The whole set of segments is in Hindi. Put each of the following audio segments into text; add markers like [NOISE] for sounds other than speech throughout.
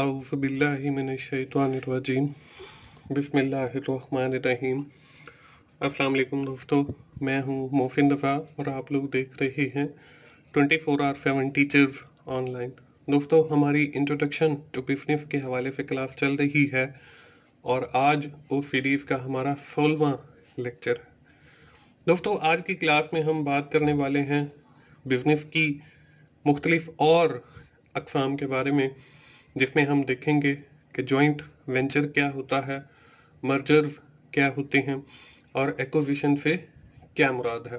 अज़बिल्लिमिनशैतरजीम बसमीम अल्लाम दोस्तों मैं हूँ मोफिन दफ़ा और आप लोग देख रहे हैं 24 four hour seven teachers online दोस्तों हमारी इंट्रोडक्शन टू बिजनेस के हवाले से क्लास चल रही है और आज उस सीरीज़ का हमारा सोलवा लेक्चर दोस्तों आज की क्लास में हम बात करने वाले हैं बिजनेस की मुख्तलिफ और अकसाम के बारे में जिसमें हम देखेंगे कि जॉइंट वेंचर क्या होता है मर्जर क्या होते हैं और एक्विजिशन से क्या मुराद है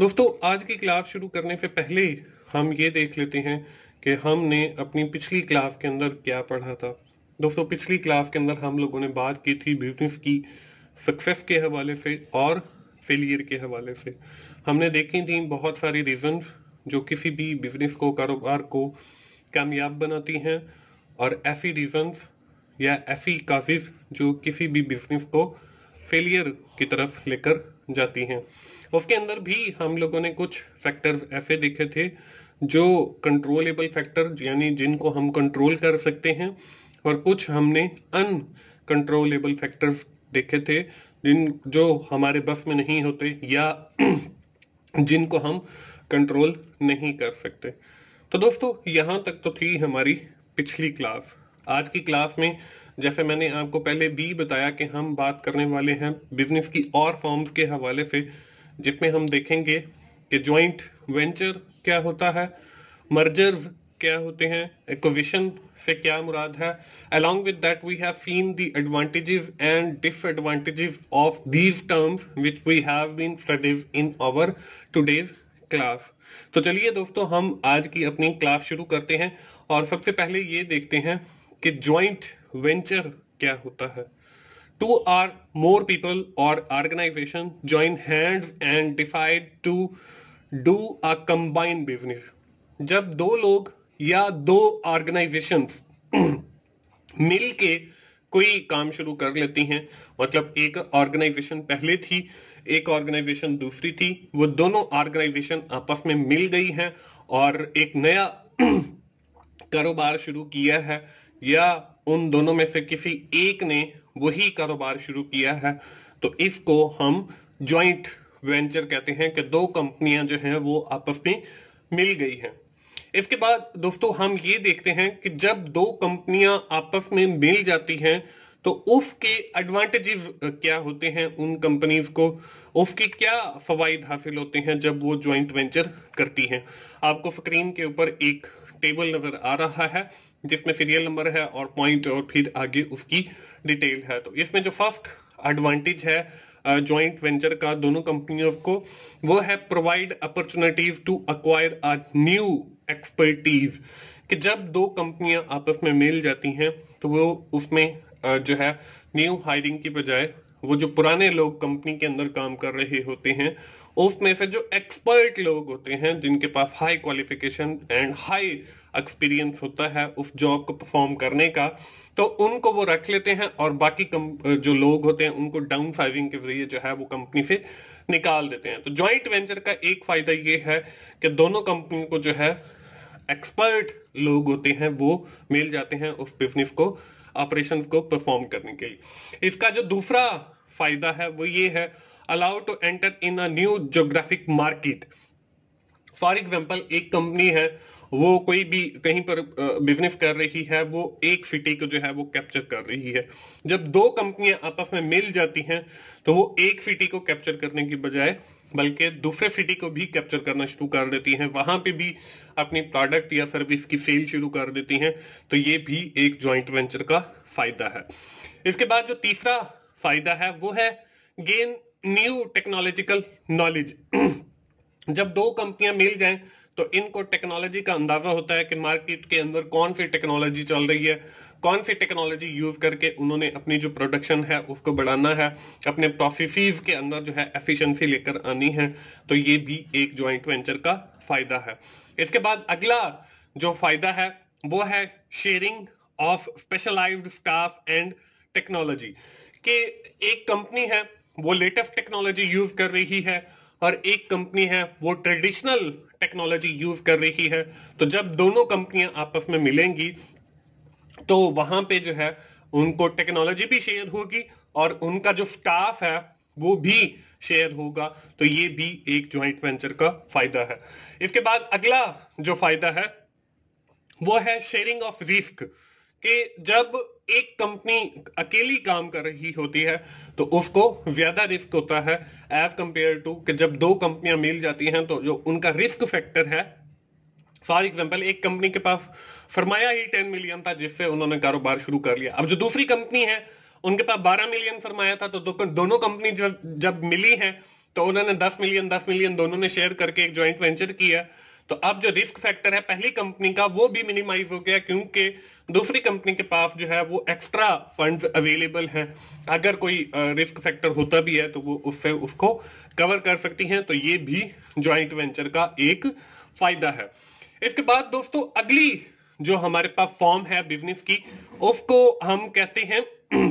दोस्तों आज की क्लास शुरू करने से पहले हम ये देख लेते हैं कि हमने अपनी पिछली क्लास के अंदर क्या पढ़ा था दोस्तों पिछली क्लास के अंदर हम लोगों ने बात की थी बिजनेस की सक्सेस के हवाले से और फेलियर के हवाले से हमने देखी थी बहुत सारी रीजन जो किसी भी बिजनेस को कारोबार को कामयाब बनाती हैं और एफी रीजन्स e या एफी काजिज e जो किसी भी बिजनेस को फेलियर की तरफ लेकर जाती हैं उसके अंदर भी हम लोगों ने कुछ फैक्टर्स ऐसे देखे थे जो कंट्रोलेबल फैक्टर यानी जिनको हम कंट्रोल कर सकते हैं और कुछ हमने अनकंट्रोलेबल फैक्टर्स देखे थे जिन जो हमारे बस में नहीं होते या [CLEARS THROAT] जिनको हम कंट्रोल नहीं कर सकते तो दोस्तों यहाँ तक तो थी हमारी पिछली क्लास आज की क्लास में जैसे मैंने आपको पहले भी बताया कि हम बात करने वाले हैं बिजनेस की और फॉर्म्स के हवाले से जिसमें हम देखेंगे कि ज्वाइंट वेंचर क्या होता है मर्जर क्या होते हैं एक्विशन से क्या मुराद है along with that we have seen the advantages and disadvantages of these terms which we have been studies in our today's class तो चलिए दोस्तों हम आज की अपनी क्लास शुरू करते हैं और सबसे पहले ये देखते हैं कि ज्वाइंट वेंचर क्या होता है टू आर मोर पीपल और organisation join hand and defied to do a combined business जब दो लोग या दो ऑर्गेनाइजेशन [CLEARS THROAT] मिलके कोई काम शुरू कर लेती हैं मतलब एक ऑर्गेनाइजेशन पहले थी एक ऑर्गेनाइजेशन दूसरी थी वो दोनों ऑर्गेनाइजेशन आपस में मिल गई हैं और एक नया [CLEARS THROAT] कारोबार शुरू किया है या उन दोनों में से किसी एक ने वही कारोबार शुरू किया है तो इसको हम ज्वाइंट वेंचर कहते हैं कि दो कंपनियां जो हैं वो आपस में मिल गई हैं इसके बाद दोस्तों हम ये देखते हैं कि जब दो कंपनियां आपस में मिल जाती हैं तो उफ के एडवांटेजेस क्या होते हैं उन कंपनीज को उफ के क्या फवाइद हासिल होते हैं जब वो ज्वाइंट वेंचर करती हैं आपको स्क्रीन के ऊपर एक टेबल नजर आ रहा है जिसमें सीरियल नंबर है और पॉइंट और फिर आगे उसकी डिटेल है तो इसमें जो फर्स्ट एडवांटेज है ज्वाइंट वेंचर का दोनों कंपनियों को वो है provide opportunities to acquire a new expertise कि जब दो कंपनियां आपस में मिल जाती हैं तो वो उसमें जो है न्यू हायरिंग के बजाय वो जो पुराने लोग कंपनी के अंदर काम कर रहे होते हैं उसमें से जो एक्सपर्ट लोग होते हैं जिनके पास high qualification and high experience होता है उस जॉब को परफॉर्म करने का तो उनको वो रख लेते हैं और बाकी कम, जो लोग होते हैं उनको डाउन साइजिंग के जरिए जो है वो कंपनी से निकाल देते हैं तो ज्वाइंट वेंचर का एक फायदा ये है कि दोनों कंपनी को जो है एक्सपर्ट लोग होते हैं वो मिल जाते हैं उस बिजनेस को ऑपरेशन को परफॉर्म करने के लिए इसका जो दूसरा फायदा है वो ये है allow to enter in a new geographic market for example एक कंपनी है वो कोई भी कहीं पर बिजनेस कर रही है वो एक सिटी को जो है वो कैप्चर कर रही है जब दो कंपनियां आपस में मिल जाती हैं तो वो एक सिटी को कैप्चर करने की बजाय बल्कि दूसरे सिटी को भी कैप्चर करना शुरू कर देती हैं वहां पे भी अपनी प्रोडक्ट या सर्विस की सेल शुरू कर देती हैं तो ये भी एक ज्वाइंट वेंचर का फायदा है इसके बाद जो तीसरा फायदा है वो है गेन न्यू टेक्नोलॉजिकल नॉलेज जब दो कंपनियां मिल जाएं तो इनको टेक्नोलॉजी का अंदाजा होता है कि मार्केट के अंदर कौन सी टेक्नोलॉजी चल रही है कौन सी टेक्नोलॉजी यूज करके उन्होंने अपनी जो प्रोडक्शन है उसको बढ़ाना है अपने प्रोसेसिस के अंदर जो है एफिशिएंसी लेकर आनी है तो ये भी एक ज्वाइंट वेंचर का फायदा है इसके बाद अगला जो फायदा है वो है sharing of specialised staff and technology के एक कंपनी है वो लेटेस्ट टेक्नोलॉजी यूज कर रही है और एक कंपनी है वो ट्रेडिशनल टेक्नोलॉजी यूज कर रही है तो जब दोनों कंपनियां आपस में मिलेंगी तो वहां पे जो है उनको टेक्नोलॉजी भी शेयर होगी और उनका जो स्टाफ है वो भी शेयर होगा तो ये भी एक ज्वाइंट वेंचर का फायदा है इसके बाद अगला जो फायदा है वो है शेयरिंग ऑफ रिस्क कि जब एक कंपनी अकेली काम कर रही होती है तो उसको ज्यादा रिस्क होता है एज कंपेयर टू कि जब दो कंपनियां मिल जाती हैं तो जो उनका रिस्क फैक्टर है फॉर एग्जाम्पल एक कंपनी के पास फरमाया ही टेन मिलियन था जिससे उन्होंने कारोबार शुरू कर लिया अब जो दूसरी कंपनी है उनके पास बारह मिलियन फरमाया था तो दो, दोनों कंपनी जब जब मिली है तो उन्होंने दस मिलियन दस मिलियन दोनों ने शेयर करके एक ज्वाइंट वेंचर किया तो अब जो रिस्क फैक्टर है पहली कंपनी का वो भी मिनिमाइज हो गया क्योंकि दूसरी कंपनी के पास जो है वो एक्स्ट्रा फंड्स अवेलेबल हैं अगर कोई रिस्क फैक्टर होता भी है तो वो उससे उसको कवर कर सकती हैं तो ये भी ज्वाइंट वेंचर का एक फायदा है इसके बाद दोस्तों अगली जो हमारे पास फॉर्म है बिजनेस की उसको हम कहते हैं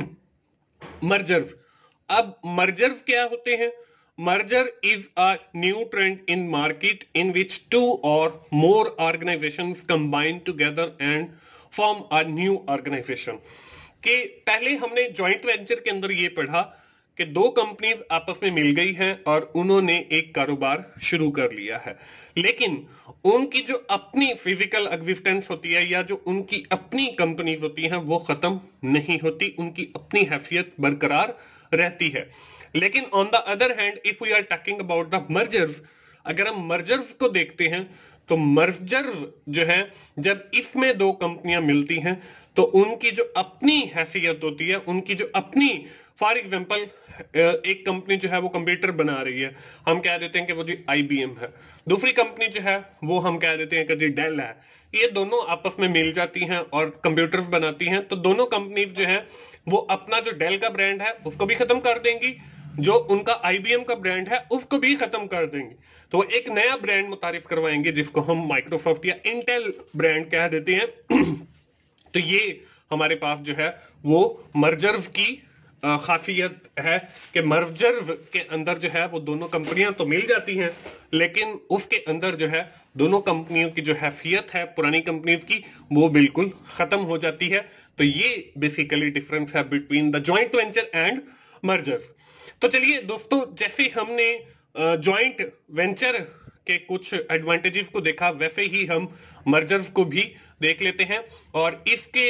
मर्जर्स [CLEARS THROAT] अब मर्जर्स क्या होते हैं merger is a new trend in market in which two or more organizations combine together and form a new organization कि पहले हमने ज्वाइंट वेंचर के अंदर ये पढ़ा कि दो कंपनीज आपस में मिल गई हैं और उन्होंने एक कारोबार शुरू कर लिया है लेकिन उनकी जो अपनी फिजिकल एग्जिस्टेंस होती है या जो उनकी अपनी कंपनीज होती हैं वो खत्म नहीं होती उनकी अपनी हैसियत बरकरार रहती है लेकिन on the other hand if we are talking about the merger अगर हम मर्जर को देखते हैं तो मर्जर जो है जब इसमें दो कंपनियां मिलती हैं तो उनकी जो अपनी हैसियत होती है उनकी जो अपनी फॉर एग्जाम्पल एक कंपनी जो है वो कंप्यूटर बना रही है हम कह देते हैं कि वो जी आईबीएम है दूसरी कंपनी जो है वो हम कह देते हैं कि जी डेल है ये दोनों आपस में मिल जाती हैं और कंप्यूटर्स बनाती हैं तो दोनों कंपनीज जो है वो अपना जो डेल का ब्रांड है उसको भी खत्म कर देंगी जो उनका आईबीएम का ब्रांड है उसको भी खत्म कर देंगे तो एक नया ब्रांड मुतारिफ करवाएंगे जिसको हम माइक्रोसॉफ्ट या इंटेल ब्रांड कह देते हैं [CLEARS THROAT] तो ये हमारे पास जो है वो मर्जर्स की खासियत है कि मर्जर के अंदर जो है वो दोनों कंपनियां तो मिल जाती हैं लेकिन उसके अंदर जो है दोनों कंपनियों की जो हैफियत है पुरानी कंपनीज की वो बिल्कुल खत्म हो जाती है तो ये बेसिकली डिफरेंस है between the joint venture and merger तो चलिए दोस्तों जैसे हमने ज्वाइंट वेंचर के कुछ एडवांटेजेस को देखा वैसे ही हम मर्जर्स को भी देख लेते हैं और इसके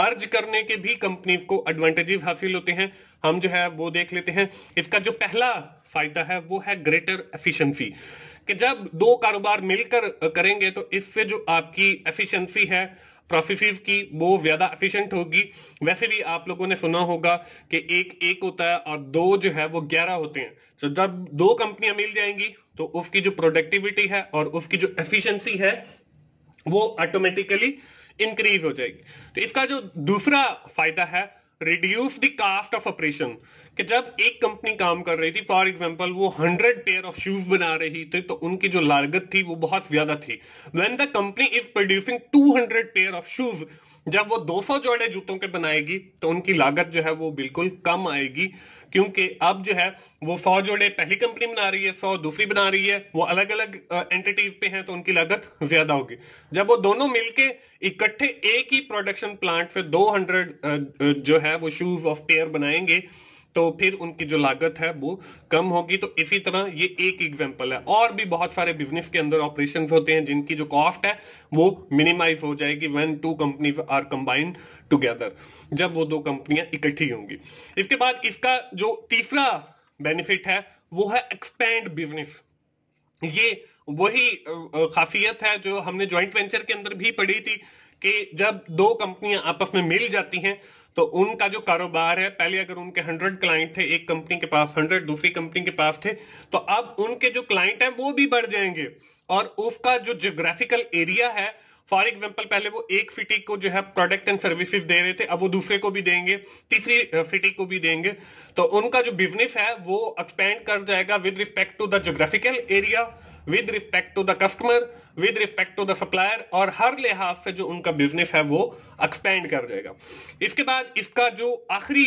मर्ज करने के भी कंपनीज को एडवांटेजेस हासिल होते हैं हम जो है वो देख लेते हैं इसका जो पहला फायदा है वो है ग्रेटर एफिशिएंसी कि जब दो कारोबार मिलकर करेंगे तो इससे जो आपकी एफिशिएंसी है प्रोसेसिस की वो ज्यादा एफिशिएंट होगी वैसे भी आप लोगों ने सुना होगा कि एक एक होता है और दो जो है वो ग्यारह होते हैं तो जब दो कंपनियां मिल जाएंगी तो उसकी जो प्रोडक्टिविटी है और उसकी जो एफिशिएंसी है वो ऑटोमेटिकली इंक्रीज हो जाएगी तो इसका जो दूसरा फायदा है reduce the cost of operation कि जब एक कंपनी काम कर रही थी फॉर एग्जांपल वो हंड्रेड पेयर ऑफ शूज बना रही थी तो उनकी जो लागत थी वो बहुत ज्यादा थी when the company is producing hundred pair of shoes जब वो 200 जोड़े जूतों के बनाएगी तो उनकी लागत जो है वो बिल्कुल कम आएगी क्योंकि अब जो है वो सौ जोड़े पहली कंपनी बना रही है सौ दूसरी बना रही है वो अलग अलग एंटिटीज पे हैं तो उनकी लागत ज्यादा होगी जब वो दोनों मिलके इकट्ठे एक ही प्रोडक्शन प्लांट से 200 जो है वो शूज ऑफ पेयर बनाएंगे तो फिर उनकी जो लागत है वो कम होगी तो इसी तरह ये एक एग्जाम्पल है और भी बहुत सारे बिजनेस के अंदर ऑपरेशन होते हैं जिनकी जो कॉस्ट है वो मिनिमाइज हो जाएगी when two company are combined together जब वो दो कंपनियां इकट्ठी होंगी इसके बाद इसका जो तीसरा बेनिफिट है वो है एक्सपैंड बिजनेस ये वही खासियत है जो हमने ज्वाइंट वेंचर के अंदर भी पढ़ी थी कि जब दो कंपनियां आपस में मिल जाती हैं तो उनका जो कारोबार है पहले अगर उनके हंड्रेड क्लाइंट थे एक कंपनी के पास हंड्रेड दूसरी कंपनी के पास थे तो अब उनके जो क्लाइंट है वो भी बढ़ जाएंगे और उसका जो जियोग्राफिकल एरिया है फॉर एग्जाम्पल पहले वो एक फिटी को जो है प्रोडक्ट एंड सर्विसेज दे रहे थे अब वो दूसरे को भी देंगे तीसरी फिटी को भी देंगे तो उनका जो बिजनेस है वो एक्सपेंड कर जाएगा with respect to the geographical area with respect to the customer with respect to the supplier और हर लिहाज से जो उनका बिजनेस है वो एक्सपेंड कर जाएगा इसके बाद इसका जो आखिरी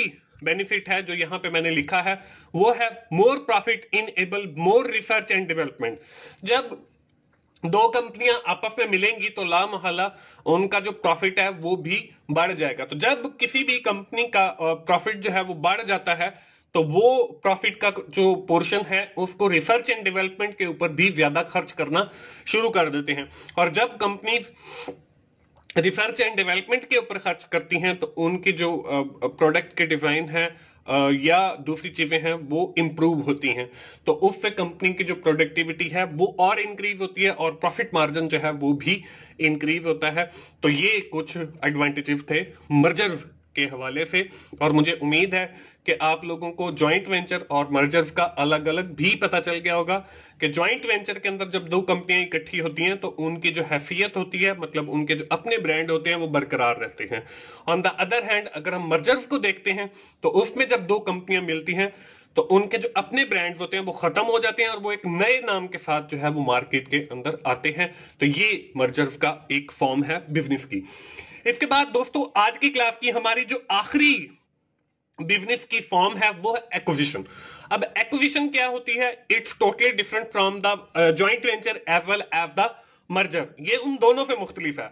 बेनिफिट है जो यहां पे मैंने लिखा है वो है more profit enable more research and development जब दो कंपनियां आपस में मिलेंगी तो ला मोहला उनका जो प्रॉफिट है वो भी बढ़ जाएगा तो जब किसी भी कंपनी का प्रॉफिट जो है वो बढ़ जाता है तो वो प्रॉफिट का जो पोर्शन है उसको रिसर्च एंड डेवलपमेंट के ऊपर भी ज्यादा खर्च करना शुरू कर देते हैं और जब कंपनी रिसर्च एंड डेवलपमेंट के ऊपर खर्च करती हैं तो उनके जो प्रोडक्ट के डिजाइन है या दूसरी चीजें हैं वो इंप्रूव होती हैं तो उससे कंपनी की जो प्रोडक्टिविटी है वो और इंक्रीज होती है और प्रॉफिट मार्जिन जो है वो भी इंक्रीज होता है तो ये कुछ एडवांटेजेस थे मर्जर के हवाले से और मुझे उम्मीद है कि आप लोगों को ज्वाइंट वेंचर और मर्जर्स का अलग अलग भी पता चल गया होगा कि ज्वाइंट वेंचर के अंदर जब दो कंपनियां इकट्ठी होती हैं तो उनकी जो हैसियत होती है मतलब उनके जो अपने ब्रांड होते हैं वो बरकरार रहते हैं ऑन द अदर हैंड अगर हम मर्जर्स को देखते हैं तो उसमें जब दो कंपनियां मिलती हैं तो उनके जो अपने ब्रांड होते हैं वो खत्म हो जाते हैं और वो एक नए नाम के साथ जो है वो मार्केट के अंदर आते हैं तो ये मर्जर का एक फॉर्म है बिजनेस की इसके बाद दोस्तों आज की क्लास की हमारी जो आखिरी बिजनेस की फॉर्म है वो है एक्विजिशन अब एक्विजिशन क्या होती है it's totally different from the joint venture as well as the merger ये उन दोनों से मुख्तलिफ है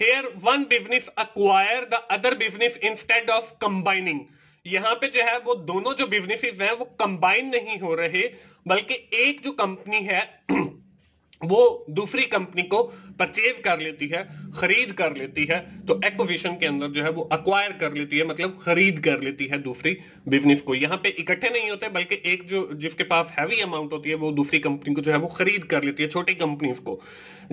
here one business acquire the other business instead of combining यहाँ पे जो है वो दोनों जो बिजनेसेस हैं वो कंबाइन नहीं हो रहे बल्कि एक जो कंपनी है [CLEARS THROAT] वो दूसरी कंपनी को परचेज कर लेती है खरीद कर लेती है तो एक्विजिशन के अंदर जो है वो अक्वायर कर लेती है मतलब खरीद कर लेती है दूसरी बिजनेस को यहाँ पे इकट्ठे नहीं होते बल्कि एक जो जिसके पास हैवी अमाउंट होती है वो दूसरी कंपनी को जो है वो खरीद कर लेती है छोटी कंपनी को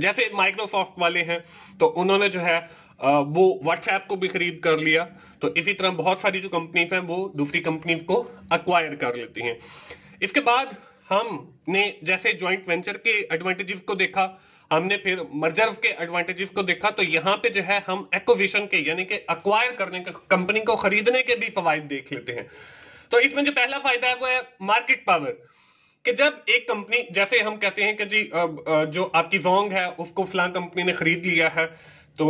जैसे माइक्रोसॉफ्ट वाले हैं तो उन्होंने जो है वो व्हाट्सएप को भी खरीद कर लिया तो इसी तरह बहुत सारी जो कंपनीज हैं वो दूसरी कंपनीज को अक्वायर कर लेती हैं इसके बाद हमने जैसे ज्वाइंट वेंचर के एडवांटेजेस को देखा हमने फिर मर्जर के एडवांटेजेस को देखा तो यहाँ पे जो है हम एक्विजिशन के यानी कि अक्वायर करने के कंपनी को खरीदने के भी फवायद देख लेते हैं तो इसमें जो पहला फायदा है वो है मार्केट पावर कि जब एक कंपनी जैसे हम कहते हैं कि जी जो आपकी जोंग है उसको फलां कंपनी ने खरीद लिया है तो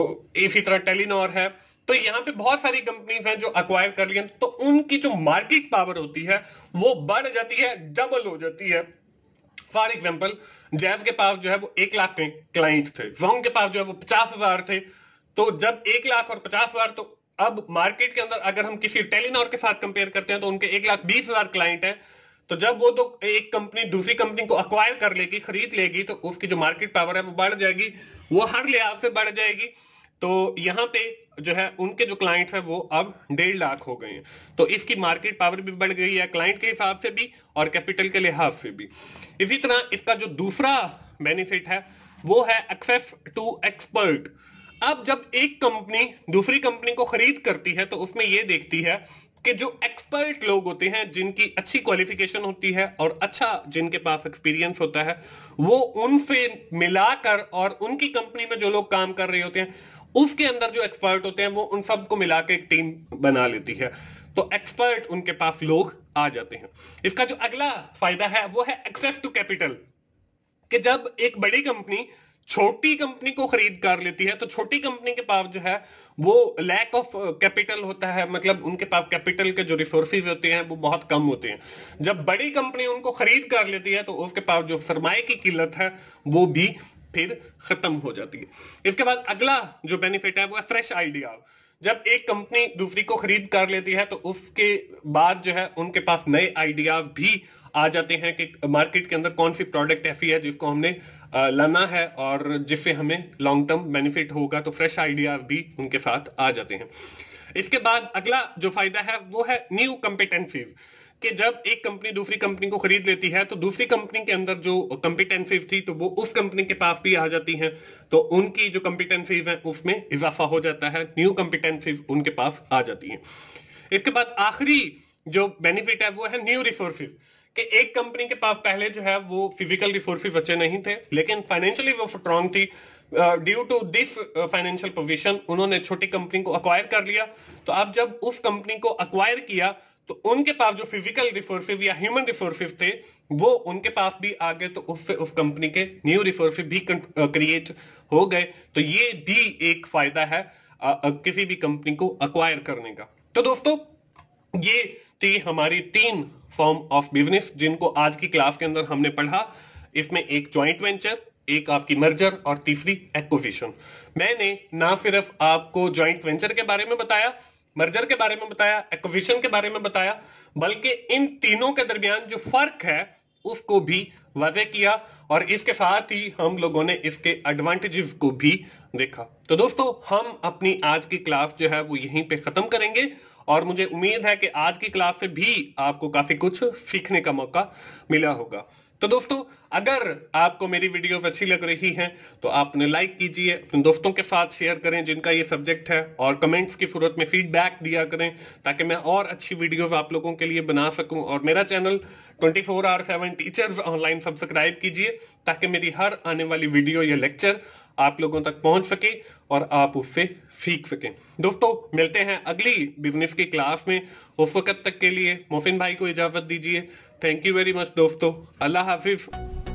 इसी तरह टेलीनॉर है तो यहां पे बहुत सारी कंपनीज हैं जो अक्वायर कर लिया तो उनकी जो मार्केट पावर होती है वो बढ़ जाती है डबल हो जाती है फॉर एग्जाम्पल जैव के पास जो है वो एक लाख क्लाइंट थे जोंग के पास जो है वो पचास हजार थे तो जब एक लाख और पचास हजार तो अब मार्केट के अंदर अगर हम किसी टेलीनॉर के साथ कंपेयर करते हैं तो उनके एक लाख बीस हजार क्लाइंट है तो जब वो तो एक कंपनी दूसरी कंपनी को अक्वायर कर लेगी खरीद लेगी तो उसकी जो मार्केट पावर है वो बढ़ जाएगी वो हर लिहाज से बढ़ जाएगी तो यहाँ पे जो है उनके जो क्लाइंट है वो अब डेढ़ लाख हो गए हैं तो इसकी मार्केट पावर भी बढ़ गई है क्लाइंट के हिसाब से भी और कैपिटल के लिहाज से भी इसी तरह इसका जो दूसरा बेनिफिट है वो है एक्सेस टू एक्सपर्ट अब जब एक कंपनी दूसरी कंपनी को खरीद करती है तो उसमें ये देखती है कि जो एक्सपर्ट लोग होते हैं जिनकी अच्छी क्वालिफिकेशन होती है और अच्छा जिनके पास एक्सपीरियंस होता है वो उनसे मिलाकर और उनकी कंपनी में जो लोग काम कर रहे होते हैं उसके अंदर जो एक्सपर्ट होते हैं वो उन सबको मिला के एक टीम बना लेती है तो एक्सपर्ट उनके पास लोग आ जाते हैं इसका जो अगला फायदा है वो है एक्सेस टू कैपिटल कि जब एक बड़ी कंपनी छोटी कंपनी को खरीद कर लेती है तो छोटी कंपनी के पास जो है वो लैक ऑफ कैपिटल होता है मतलब उनके पास कैपिटल के जो रिसोर्सेज होते हैं वो बहुत कम होते हैं जब बड़ी कंपनी उनको खरीद कर लेती है तो उसके पास जो सरमाए की किल्लत है वो भी फिर खत्म हो जाती है इसके बाद अगला जो बेनिफिट है वो है फ्रेश आइडिया जब एक कंपनी दूसरी को खरीद कर लेती है तो उसके बाद जो है उनके पास नए आइडिया भी आ जाते हैं कि मार्केट के अंदर कौन सी प्रोडक्ट ऐसी है जिसको हमने लाना है और जिससे हमें लॉन्ग टर्म बेनिफिट होगा तो फ्रेश आइडिया भी उनके साथ आ जाते हैं इसके बाद अगला जो फायदा है वो है न्यू कंपिटेंसीज कि जब एक कंपनी दूसरी कंपनी को खरीद लेती है तो दूसरी कंपनी के अंदर जो कंपिटेंसीज थी तो वो उस कंपनी के पास भी आ जाती हैं तो उनकी जो कंपिटेंसीज हैं उसमें इजाफा हो जाता है न्यू कंपिटेंसीज उनके पास आ जाती हैं इसके बाद आखिरी जो बेनिफिट है वो है न्यू रिसोर्सेज कि एक कंपनी के पास पहले जो है वो फिजिकल रिसोर्सिस अच्छे नहीं थे लेकिन फाइनेंशियली वो स्ट्रांग थी due to this financial position उन्होंने छोटी कंपनी को अक्वायर कर लिया तो अब जब उस कंपनी को अक्वायर किया तो उनके पास जो फिजिकल रिसोर्सिस या ह्यूमन रिसोर्सेज थे वो उनके पास भी आ गए तो उससे उस कंपनी के न्यू रिसोर्सेज भी क्रिएट हो गए तो ये भी एक फायदा है किसी भी कंपनी को अक्वायर करने का तो दोस्तों ये थी हमारी तीन फॉर्म ऑफ बिजनेस जिनको आज की क्लास के अंदर हमने पढ़ा इसमें एक ज्वाइंट वेंचर एक आपकी मर्जर और तीसरी एक्विजिशन मैंने ना सिर्फ आपको ज्वाइंट वेंचर के बारे में बताया मर्जर के बारे में बताया एक्विजिशन के बारे में बताया बल्कि इन तीनों के दरमियान जो फर्क है उसको भी वजह किया और इसके साथ ही हम लोगों ने इसके एडवांटेजेस को भी देखा तो दोस्तों हम अपनी आज की क्लास जो है वो यहीं पे खत्म करेंगे और मुझे उम्मीद है कि आज की क्लास से भी आपको काफी कुछ सीखने का मौका मिला होगा तो दोस्तों अगर आपको मेरी वीडियो अच्छी लग रही है तो आपने लाइक कीजिए अपने दोस्तों के साथ शेयर करें जिनका ये सब्जेक्ट है और कमेंट्स की सूरत में फीडबैक दिया करें ताकि मैं और अच्छी वीडियोस आप लोगों के लिए बना सकूं और मेरा channel 24 four hour seven teachers online subscribe कीजिए ताकि मेरी हर आने वाली वीडियो या लेक्चर आप लोगों तक पहुंच सके और आप उससे सीख सकें दोस्तों मिलते हैं अगली बिजनेस की क्लास में उस वक्त तक के लिए मोहसिन भाई को इजाजत दीजिए थैंक यू वेरी मच दोस्तों अल्लाह हाफिज़